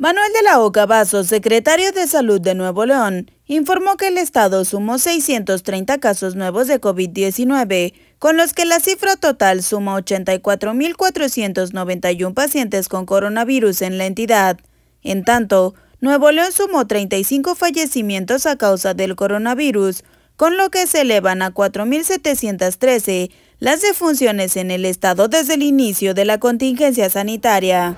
Manuel de la Oca Vaso, secretario de Salud de Nuevo León, informó que el Estado sumó 630 casos nuevos de COVID-19, con los que la cifra total suma 84.491 pacientes con coronavirus en la entidad. En tanto, Nuevo León sumó 35 fallecimientos a causa del coronavirus, con lo que se elevan a 4.713 las defunciones en el estado desde el inicio de la contingencia sanitaria.